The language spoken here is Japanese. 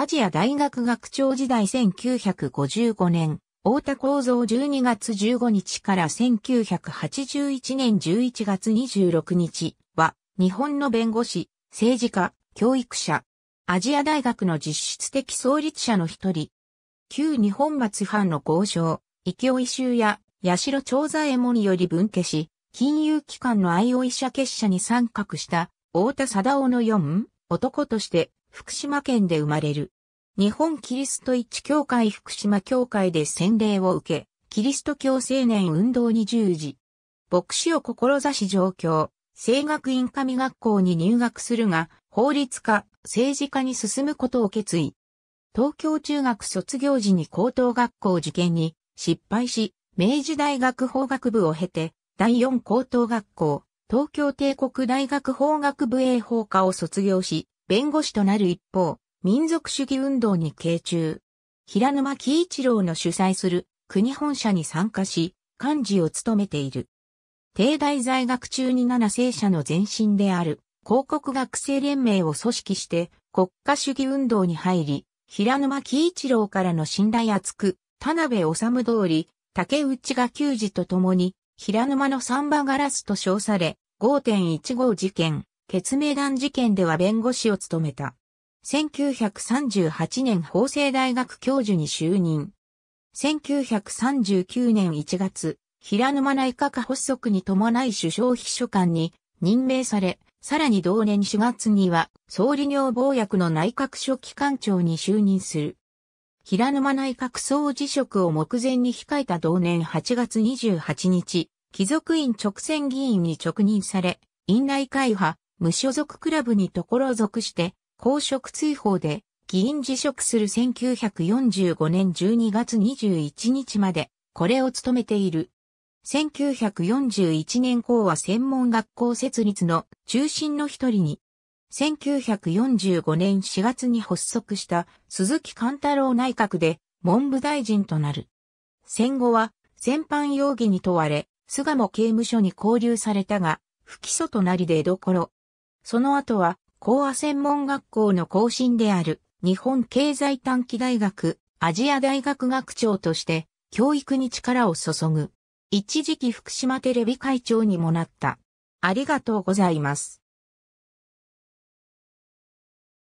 アジア大学学長時代1955年、大田構造12月15日から1981年11月26日は、日本の弁護士、政治家、教育者、アジア大学の実質的創立者の一人、旧日本松藩の豪商、池尾修や八代長左衛門により分家し、金融機関の愛用医者結社に参画した、大田貞夫の四男として福島県で生まれる。日本キリスト一教会福島教会で洗礼を受け、キリスト教青年運動に従事。牧師を志し上京、聖学院神学校に入学するが、法律家、政治家に進むことを決意。東京中学卒業時に高等学校受験に失敗し、明治大学法学部を経て、第四高等学校、東京帝国大学法学部英法科を卒業し、弁護士となる一方、民族主義運動に傾注。平沼喜一郎の主催する国本社に参加し、幹事を務めている。帝大在学中に七聖社の前身である広告学生連盟を組織して国家主義運動に入り、平沼喜一郎からの信頼厚く、田辺治通り、竹内が給仕と共に、平沼のサンバガラスと称され、5.15事件、決明団事件では弁護士を務めた。1938年法政大学教授に就任。1939年1月、平沼内閣発足に伴い首相秘書官に任命され、さらに同年4月には総理尿防役の内閣書記官長に就任する。平沼内閣総辞職を目前に控えた同年8月28日、貴族院直選議員に直任され、院内会派、無所属クラブにところ属して、公職追放で議員辞職する1945年12月21日まで、これを務めている。1941年校は専門学校設立の中心の一人に、1945年4月に発足した鈴木貫太郎内閣で文部大臣となる。戦後は戦犯容疑に問われ、菅も刑務所に拘留されたが、不起訴となり出どころ、その後は、講和専門学校の更新である、日本経済短期大学、アジア大学学長として、教育に力を注ぐ。一時期福島テレビ会長にもなった。ありがとうございます。